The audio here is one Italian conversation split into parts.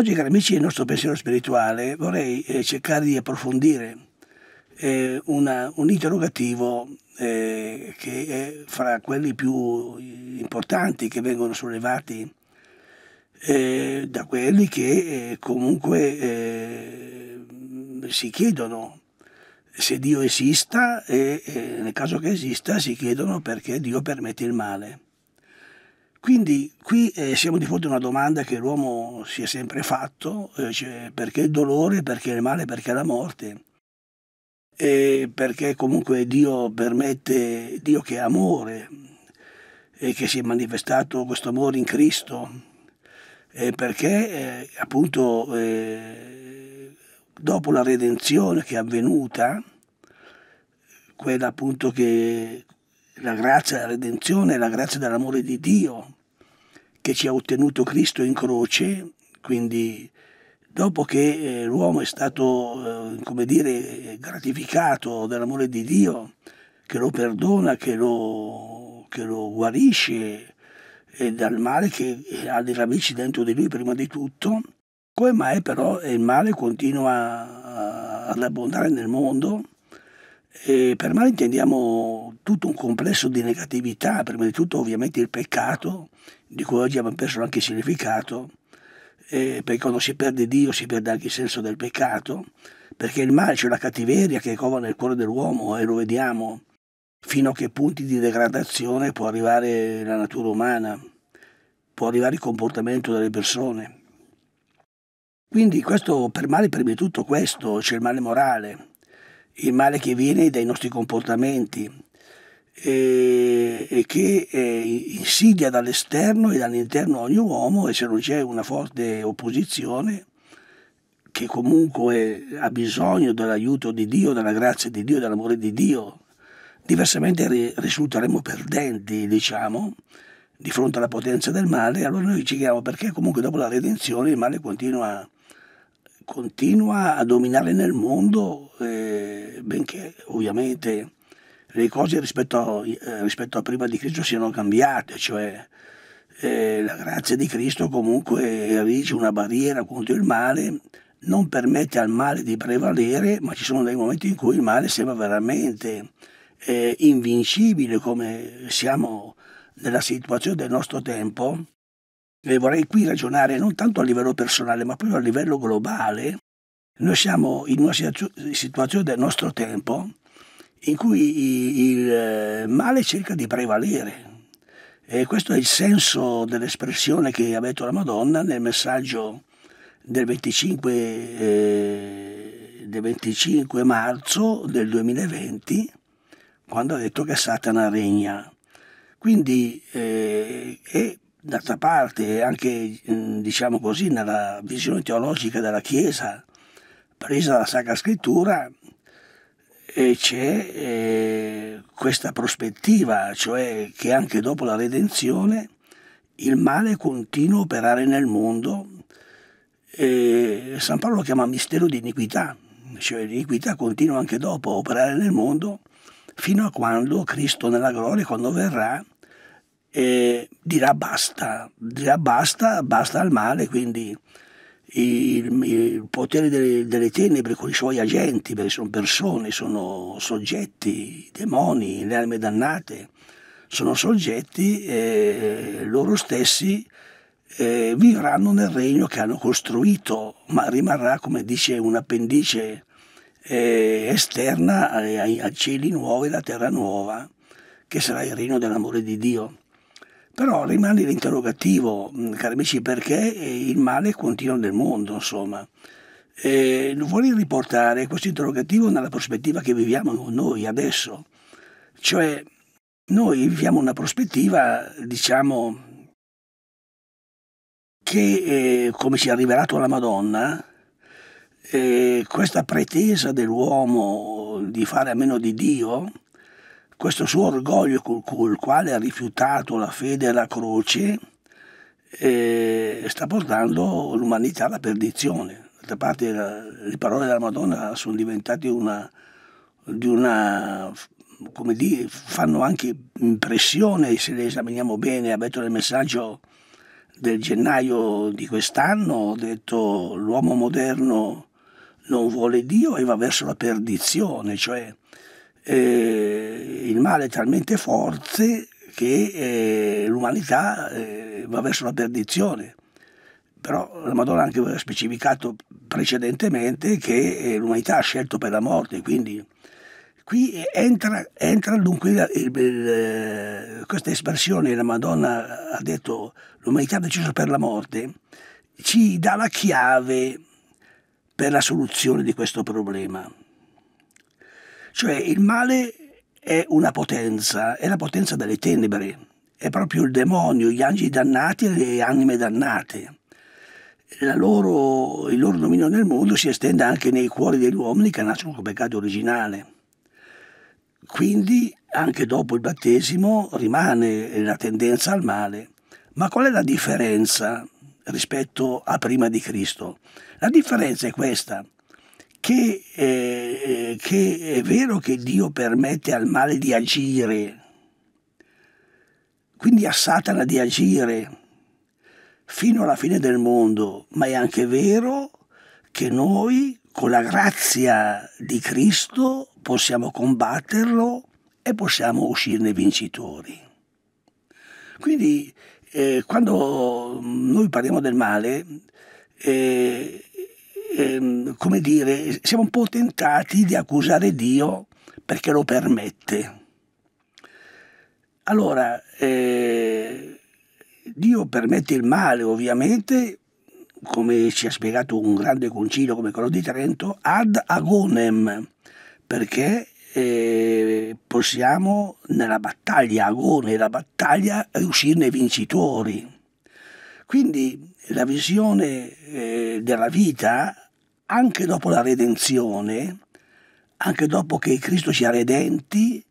Oggi, cari amici, nel nostro pensiero spirituale vorrei eh, cercare di approfondire eh, una, un interrogativo eh, che è fra quelli più importanti che vengono sollevati eh, da quelli che eh, comunque eh, si chiedono se Dio esista e nel caso che esista si chiedono perché Dio permette il male. Quindi qui eh, siamo di fronte a una domanda che l'uomo si è sempre fatto, eh, cioè, perché il dolore, perché il male, perché la morte? E perché comunque Dio permette, Dio che è amore e che si è manifestato questo amore in Cristo, e perché eh, appunto eh, dopo la redenzione che è avvenuta, quella appunto che la grazia della redenzione, la grazia dell'amore di Dio che ci ha ottenuto Cristo in croce, quindi dopo che eh, l'uomo è stato, eh, come dire, gratificato dall'amore di Dio, che lo perdona, che lo, che lo guarisce eh, dal male che ha le radici dentro di lui prima di tutto, come mai però il male continua ad abbondare nel mondo? E per male intendiamo tutto un complesso di negatività, prima di tutto ovviamente il peccato, di cui oggi abbiamo perso anche il significato, eh, perché quando si perde Dio si perde anche il senso del peccato, perché il male, c'è cioè la cattiveria che cova nel cuore dell'uomo e lo vediamo, fino a che punti di degradazione può arrivare la natura umana, può arrivare il comportamento delle persone. Quindi questo, per male prima di tutto questo, c'è il male morale, il male che viene dai nostri comportamenti e, e che eh, insidia dall'esterno e dall'interno ogni uomo e se non c'è una forte opposizione che comunque ha bisogno dell'aiuto di Dio, della grazia di Dio, dell'amore di Dio, diversamente risulteremo perdenti, diciamo, di fronte alla potenza del male, allora noi ci chiediamo perché comunque dopo la redenzione il male continua a continua a dominare nel mondo, eh, benché ovviamente le cose rispetto a, eh, rispetto a, prima di Cristo siano cambiate, cioè eh, la grazia di Cristo comunque erige una barriera contro il male, non permette al male di prevalere, ma ci sono dei momenti in cui il male sembra veramente eh, invincibile come siamo nella situazione del nostro tempo e eh, vorrei qui ragionare non tanto a livello personale ma proprio a livello globale, noi siamo in una situazione del nostro tempo in cui il eh, male cerca di prevalere. E questo è il senso dell'espressione che ha detto la Madonna nel messaggio del 25, eh, del 25 marzo del 2020, quando ha detto che Satana regna. Quindi eh, è d'altra parte anche mm, diciamo così nella visione teologica della Chiesa presa dalla Sacra Scrittura eh, c'è eh, questa prospettiva, cioè che anche dopo la redenzione il male continua a operare nel mondo. E San Paolo lo chiama mistero di iniquità, cioè l'iniquità continua anche dopo a operare nel mondo fino a quando Cristo nella gloria, quando verrà, eh, dirà basta, dirà basta, basta al male, quindi il, il potere delle, delle, tenebre con i suoi agenti, perché sono persone, sono soggetti, demoni, le anime dannate, sono soggetti eh, loro stessi eh, vivranno nel regno che hanno costruito, ma rimarrà, come dice, un'appendice eh, esterna ai, ai cieli nuovi e alla terra nuova, che sarà il regno dell'amore di Dio. Però rimane l'interrogativo, mm, cari amici, perché eh, il male continua nel mondo, insomma. E vorrei riportare questo interrogativo nella prospettiva che viviamo noi adesso. Cioè, noi viviamo una prospettiva, diciamo, che, eh, come ci è rivelato la Madonna, eh, questa pretesa dell'uomo di fare a meno di Dio questo suo orgoglio col, il quale ha rifiutato la fede e la croce eh, sta portando l'umanità alla perdizione. D'altra parte la, le parole della Madonna sono diventate una, di una come dire, fanno anche impressione se le esaminiamo bene. Ha detto nel messaggio del gennaio di quest'anno, ho detto l'uomo moderno non vuole Dio e va verso la perdizione, cioè eh, il male è talmente forte che eh, l'umanità eh, va verso la perdizione. Però la Madonna anche aveva specificato precedentemente che eh, l'umanità ha scelto per la morte, quindi qui entra, entra dunque il, il, il, eh, questa espressione la Madonna ha detto l'umanità ha deciso per la morte, ci dà la chiave per la soluzione di questo problema. Cioè il male è una potenza, è la potenza delle tenebre, è proprio il demonio, gli angeli dannati e le anime dannate. Loro, il loro dominio nel mondo si estende anche nei cuori degli uomini che nascono con peccato originale. Quindi anche dopo il battesimo rimane la tendenza al male. Ma qual è la differenza rispetto a prima di Cristo? La differenza è questa che, eh, eh, che è vero che Dio permette al male di agire, quindi a Satana di agire fino alla fine del mondo, ma è anche vero che noi con la grazia di Cristo possiamo combatterlo e possiamo uscirne vincitori. Quindi eh, quando noi parliamo del male, eh, Ehm, come dire, siamo un po' tentati di accusare Dio perché lo permette. Allora, eh, Dio permette il male ovviamente, come ci ha spiegato un grande concilio come quello di Trento, ad agonem, perché eh, possiamo nella battaglia agone, la battaglia, riuscirne vincitori. Quindi la visione eh, della vita anche dopo la redenzione, anche dopo che Cristo ci ha redenti,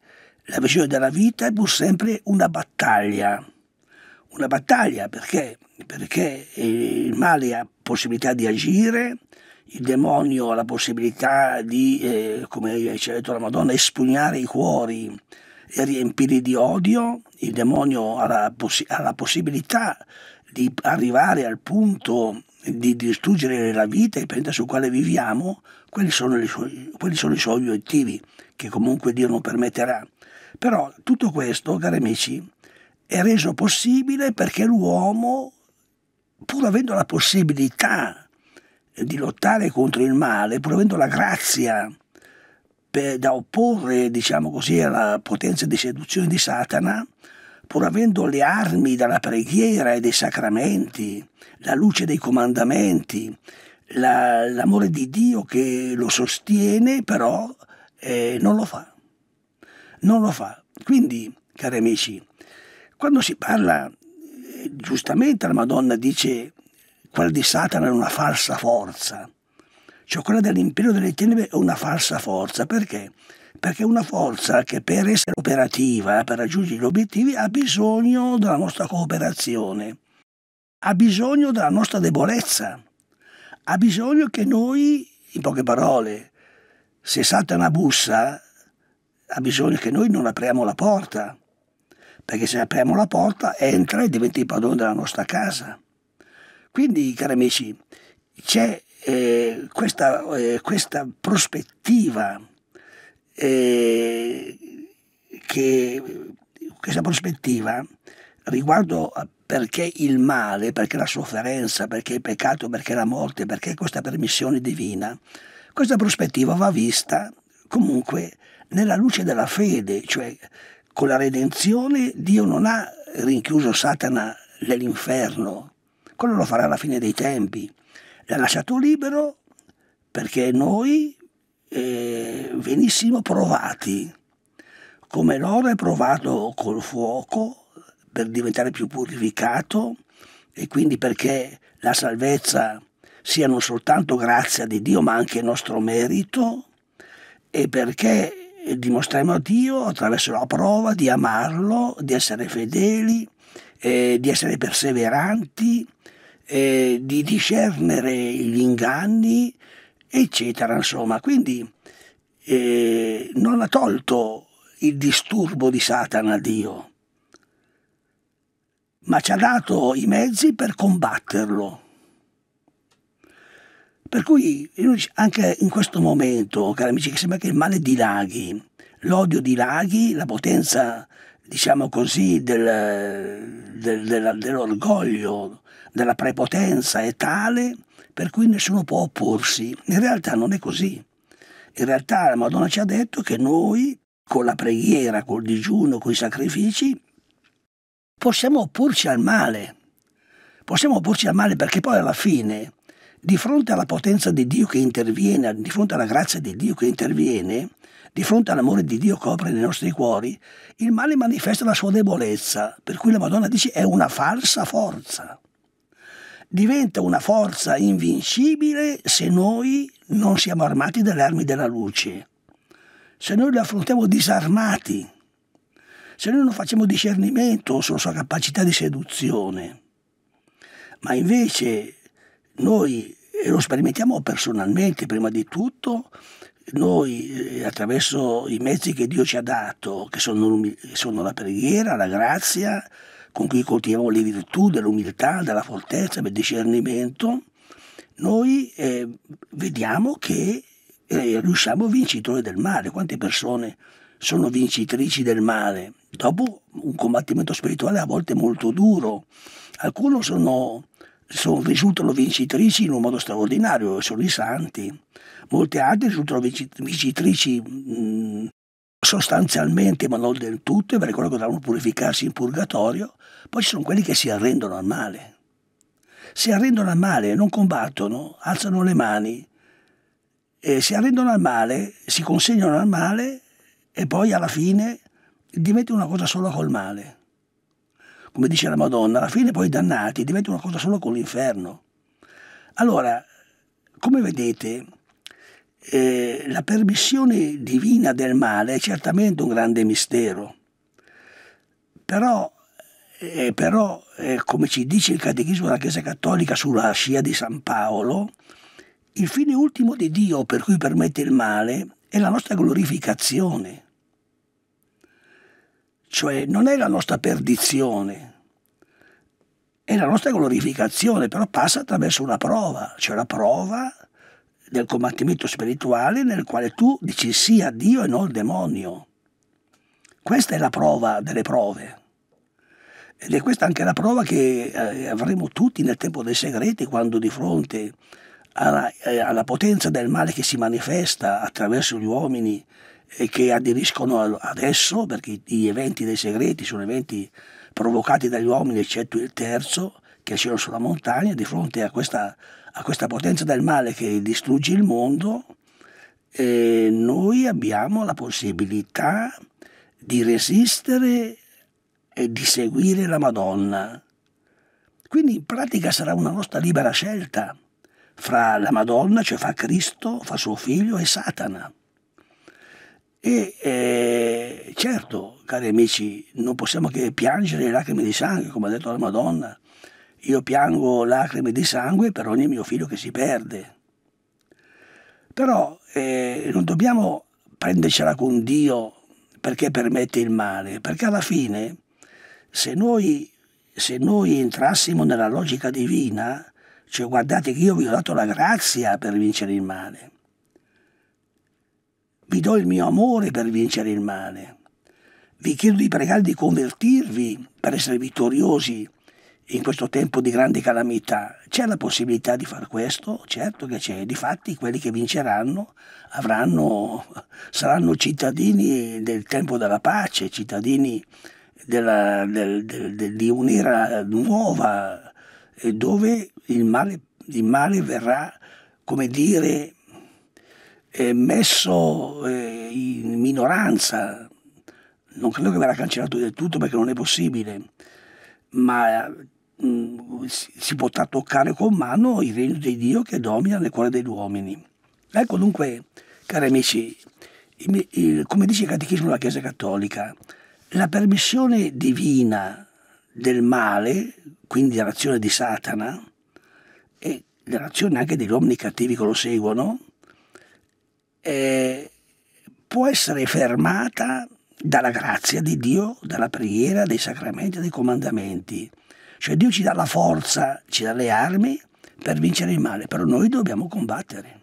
la visione della vita è pur sempre una battaglia. Una battaglia perché? Perché eh, il male ha possibilità di agire, il demonio ha la possibilità di, eh, come ci ha detto la Madonna, espugnare i cuori e riempirli di odio, il demonio ha la, poss ha la possibilità di arrivare al punto di distruggere la vita e il pianeta sul quale viviamo, quelli sono, sue, quelli sono, i suoi obiettivi, che comunque Dio non permetterà. Però tutto questo, cari amici, è reso possibile perché l'uomo, pur avendo la possibilità di lottare contro il male, pur avendo la grazia per, da opporre, diciamo così, alla potenza di seduzione di Satana, pur avendo le armi della preghiera e dei sacramenti, la luce dei comandamenti, la, l'amore di Dio che lo sostiene, però eh, non lo fa. Non lo fa. Quindi, cari amici, quando si parla, eh, giustamente la Madonna dice quella di Satana è una falsa forza, cioè quella dell'impero delle tenebre è una falsa forza, perché? perché è una forza che per essere operativa, per raggiungere gli obiettivi, ha bisogno della nostra cooperazione, ha bisogno della nostra debolezza, ha bisogno che noi, in poche parole, se salta una bussa, ha bisogno che noi non apriamo la porta, perché se apriamo la porta entra e diventa il padrone della nostra casa. Quindi, cari amici, c'è eh, questa, eh, questa prospettiva eh, che questa prospettiva riguardo a perché il male, perché la sofferenza, perché il peccato, perché la morte, perché questa permissione divina, questa prospettiva va vista comunque nella luce della fede, cioè con la redenzione Dio non ha rinchiuso Satana nell'inferno, quello lo farà alla fine dei tempi, l'ha lasciato libero perché noi eh, venissimo provati, come l'oro è provato col fuoco per diventare più purificato e quindi perché la salvezza sia non soltanto grazia di Dio ma anche nostro merito e perché dimostriamo a Dio attraverso la prova di amarlo, di essere fedeli, eh, di essere perseveranti, eh, di discernere gli inganni, eccetera, insomma. Quindi eh, non ha tolto il disturbo di Satana a Dio, ma ci ha dato i mezzi per combatterlo. Per cui anche in questo momento, cari amici, che sembra che il male dilaghi, l'odio dilaghi, la potenza diciamo così, del, del, del, dell'orgoglio, della prepotenza è tale per cui nessuno può opporsi. In realtà non è così. In realtà la Madonna ci ha detto che noi, con la preghiera, col digiuno, con i sacrifici, possiamo opporci al male. Possiamo opporci al male perché poi alla fine, di fronte alla potenza di Dio che interviene, di fronte alla grazia di Dio che interviene, di fronte all'amore di Dio che opera nei nostri cuori, il male manifesta la sua debolezza, per cui la Madonna dice è una falsa forza. Diventa una forza invincibile se noi non siamo armati dalle armi della luce, se noi le affrontiamo disarmati, se noi non facciamo discernimento sulla sua capacità di seduzione. Ma invece noi e lo sperimentiamo personalmente prima di tutto, noi eh, attraverso i mezzi che Dio ci ha dato, che sono, sono la preghiera, la grazia, con cui coltiviamo le virtù dell'umiltà, della fortezza, del discernimento, noi eh, vediamo che eh, riusciamo vincitori del male. Quante persone sono vincitrici del male? Dopo un combattimento spirituale a volte molto duro. Alcuni sono sono, risultano vincitrici in un modo straordinario, sono i santi. Molte altre risultano vincitrici mh, mm, sostanzialmente, ma non del tutto, perché quello che dovranno purificarsi in purgatorio. Poi ci sono quelli che si arrendono al male. Si arrendono al male, non combattono, alzano le mani, e eh, si arrendono al male, si consegnano al male e poi alla fine diventa una cosa sola col male come dice la Madonna, alla fine poi i dannati, diventano una cosa solo con l'inferno. Allora, come vedete, eh, la permissione divina del male è certamente un grande mistero, però, eh, però eh, come ci dice il Catechismo della Chiesa Cattolica sulla scia di San Paolo, il fine ultimo di Dio per cui permette il male è la nostra glorificazione. Cioè non è la nostra perdizione, è la nostra glorificazione, però passa attraverso una prova, cioè la prova del combattimento spirituale nel quale tu dici sì Dio e non il demonio. Questa è la prova delle prove. Ed è questa anche la prova che eh, avremo tutti nel tempo dei segreti quando di fronte alla, eh, alla potenza del male che si manifesta attraverso gli uomini, e che aderiscono adesso, perché gli eventi dei segreti sono eventi provocati dagli uomini, eccetto il terzo, che scende sulla montagna, di fronte a questa, a questa potenza del male che distrugge il mondo, eh, noi abbiamo la possibilità di resistere e di seguire la Madonna. Quindi in pratica sarà una nostra libera scelta fra la Madonna, cioè fra Cristo, fra suo figlio e Satana. E, e, certo, cari amici, non possiamo che piangere lacrime di sangue, come ha detto la Madonna. Io piango lacrime di sangue per ogni mio figlio che si perde. Però eh, non dobbiamo prendercela con Dio perché permette il male, perché alla fine, se noi, se noi entrassimo nella logica divina, cioè guardate che io vi ho dato la grazia per vincere il male, vi do il mio amore per vincere il male. Vi chiedo di pregare di convertirvi per essere vittoriosi in questo tempo di grande calamità. C'è la possibilità di far questo? Certo che c'è. Difatti quelli che vinceranno avranno, saranno cittadini del tempo della pace, cittadini della, del, del, del, di un'era nuova eh, dove il male, il male verrà, come dire, messo eh, in minoranza. Non credo che verrà cancellato del tutto perché non è possibile, ma mm, si potrà toccare con mano il regno di Dio che domina nel cuore degli uomini. Ecco dunque, cari amici, come dice il Catechismo della Chiesa Cattolica, la permissione divina del male, quindi dell'azione di Satana, e dell'azione anche degli uomini cattivi che lo seguono, eh, può essere fermata dalla grazia di Dio, dalla preghiera, dai sacramenti e dai comandamenti. Cioè Dio ci dà la forza, ci dà le armi per vincere il male, però noi dobbiamo combattere.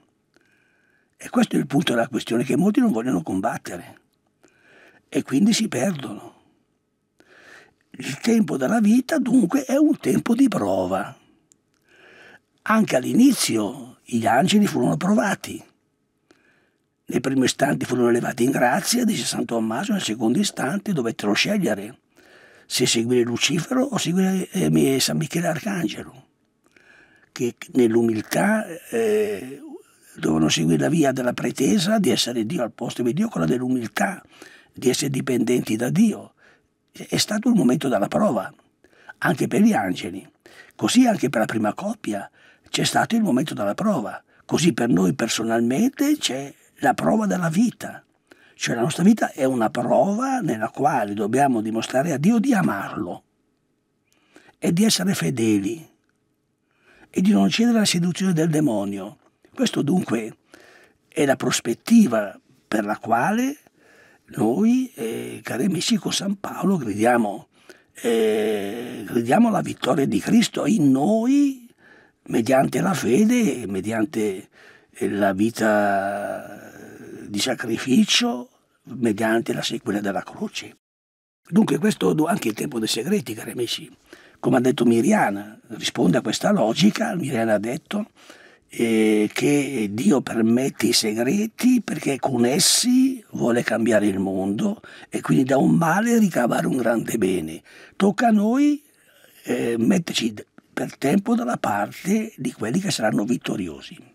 E questo è il punto della questione, che molti non vogliono combattere e quindi si perdono. Il tempo della vita dunque è un tempo di prova. Anche all'inizio gli angeli furono provati nei primi istanti furono elevati in grazia, dice San Tommaso, nel secondo istante dovettero scegliere se seguire Lucifero o seguire eh, San Michele Arcangelo, che nell'umiltà eh, dovevano seguire la via della pretesa di essere Dio al posto di Dio, quella dell'umiltà, di essere dipendenti da Dio. È stato il momento della prova, anche per gli angeli. Così anche per la prima coppia c'è stato il momento della prova. Così per noi personalmente c'è la prova della vita. Cioè la nostra vita è una prova nella quale dobbiamo dimostrare a Dio di amarlo e di essere fedeli e di non cedere alla seduzione del demonio. Questo dunque è la prospettiva per la quale noi, eh, cari amici, con San Paolo gridiamo, eh, gridiamo la vittoria di Cristo in noi mediante la fede, e mediante la vita di sacrificio mediante la sequela della croce. Dunque questo anche il tempo dei segreti, cari amici. Come ha detto Miriana, risponde a questa logica, Miriana ha detto eh, che Dio permette i segreti perché con essi vuole cambiare il mondo e quindi da un male ricavare un grande bene. Tocca a noi eh, metterci per tempo dalla parte di quelli che saranno vittoriosi.